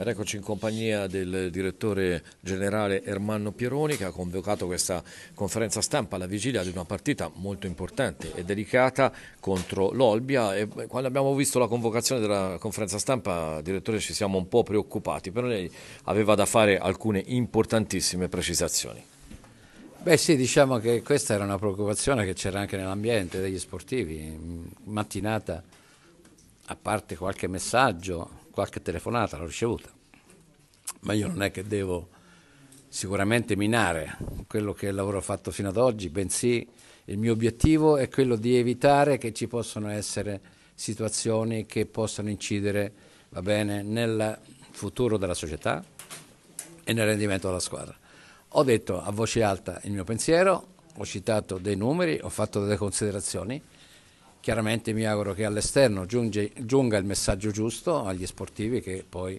Ed eccoci in compagnia del direttore generale Ermanno Pieroni che ha convocato questa conferenza stampa alla vigilia di una partita molto importante e delicata contro l'Olbia e quando abbiamo visto la convocazione della conferenza stampa, direttore, ci siamo un po' preoccupati, però lei aveva da fare alcune importantissime precisazioni. Beh sì, diciamo che questa era una preoccupazione che c'era anche nell'ambiente degli sportivi. Mattinata, a parte qualche messaggio qualche telefonata l'ho ricevuta, ma io non è che devo sicuramente minare quello che è il lavoro fatto fino ad oggi, bensì il mio obiettivo è quello di evitare che ci possano essere situazioni che possano incidere bene, nel futuro della società e nel rendimento della squadra. Ho detto a voce alta il mio pensiero, ho citato dei numeri, ho fatto delle considerazioni. Chiaramente mi auguro che all'esterno giunga il messaggio giusto agli sportivi che poi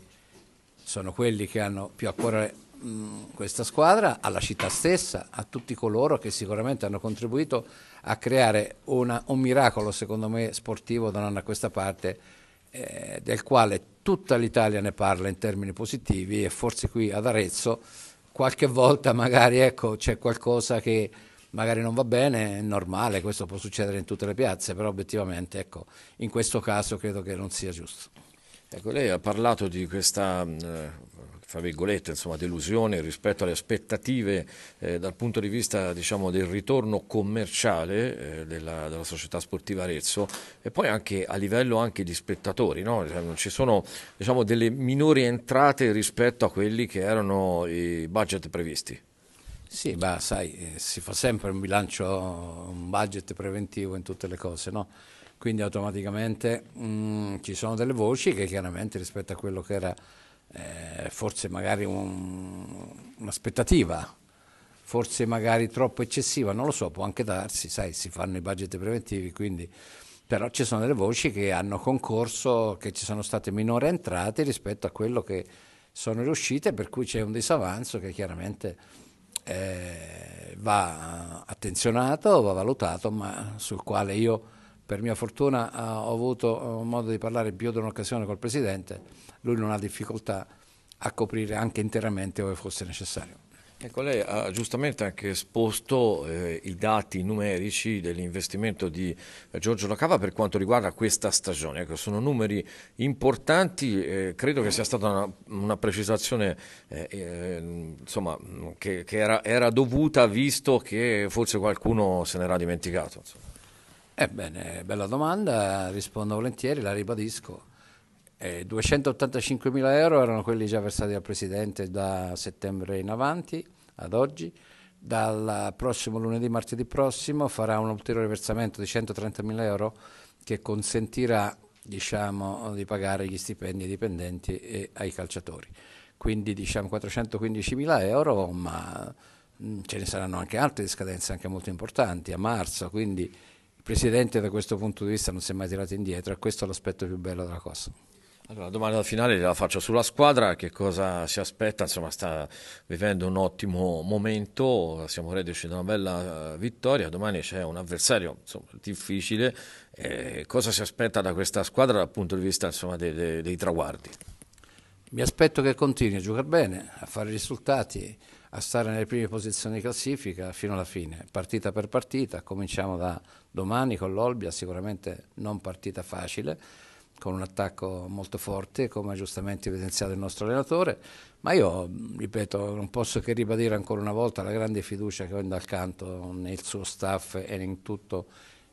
sono quelli che hanno più a cuore questa squadra, alla città stessa, a tutti coloro che sicuramente hanno contribuito a creare una, un miracolo, secondo me, sportivo da un anno a questa parte, eh, del quale tutta l'Italia ne parla in termini positivi e forse qui ad Arezzo qualche volta magari ecco, c'è qualcosa che magari non va bene, è normale, questo può succedere in tutte le piazze, però obiettivamente ecco, in questo caso credo che non sia giusto. Ecco, lei ha parlato di questa eh, fra virgolette, insomma, delusione rispetto alle aspettative eh, dal punto di vista diciamo, del ritorno commerciale eh, della, della, società sportiva Arezzo e poi anche a livello anche di spettatori. No? Cioè, ci sono diciamo, delle minori entrate rispetto a quelli che erano i budget previsti. Sì, ma sai, eh, si fa sempre un bilancio, un budget preventivo in tutte le cose, no? Quindi automaticamente mh, mm, ci sono delle voci che chiaramente rispetto a quello che era eh, forse magari un'aspettativa, forse magari troppo eccessiva, non lo so, può anche darsi, sai, si fanno i budget preventivi, quindi però ci sono delle voci che hanno concorso, che ci sono state minore entrate rispetto a quello che sono riuscite, per cui c'è un disavanzo che chiaramente eh, va attenzionato, va valutato, ma sul quale io per mia fortuna eh, ho avuto eh, modo di parlare più di un'occasione col Presidente, lui non ha difficoltà a coprire anche interamente dove fosse necessario. Ecco, lei ha giustamente anche esposto eh, i dati numerici dell'investimento di eh, Giorgio Locava per quanto riguarda questa stagione. Ecco, sono numeri importanti, eh, credo che sia stata una, una precisazione eh, eh, insomma, che, che era, era, dovuta visto che forse qualcuno se n'era dimenticato. Insomma. Ebbene, eh, bella domanda, rispondo volentieri, la ribadisco. Eh, 285.000 euro erano quelli già versati dal Presidente da settembre in avanti ad oggi. Dal prossimo lunedì, martedì prossimo farà un ulteriore versamento di 130.000 euro che consentirà diciamo, di pagare gli stipendi ai dipendenti e ai calciatori. Quindi diciamo 415.000 euro, ma mm, ce ne saranno anche altre scadenze anche molto importanti a marzo, quindi il Presidente da questo punto di vista non si è mai tirato indietro e questo è l'aspetto più bello della cosa. Allora, domanda finale la faccio sulla squadra, che cosa si aspetta? Insomma, sta vivendo un ottimo momento, siamo reduci da una bella eh, vittoria, domani c'è un avversario insomma, difficile, eh, cosa si aspetta da questa squadra dal punto di vista insomma, dei, dei, dei traguardi? Mi aspetto che continui a giocare bene, a fare risultati, a stare nelle prime posizioni di classifica fino alla fine, partita per partita, cominciamo da domani con l'Olbia, sicuramente non partita facile con un attacco molto forte, come ha giustamente evidenziato il nostro allenatore, ma io, ripeto, non posso che ribadire ancora una volta la grande fiducia che ho in dal canto nel suo staff e in tutto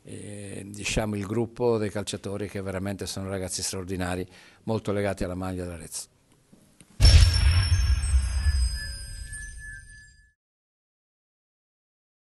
eh, diciamo, il gruppo dei calciatori che veramente sono ragazzi straordinari, molto legati alla maglia dell'Arezzo.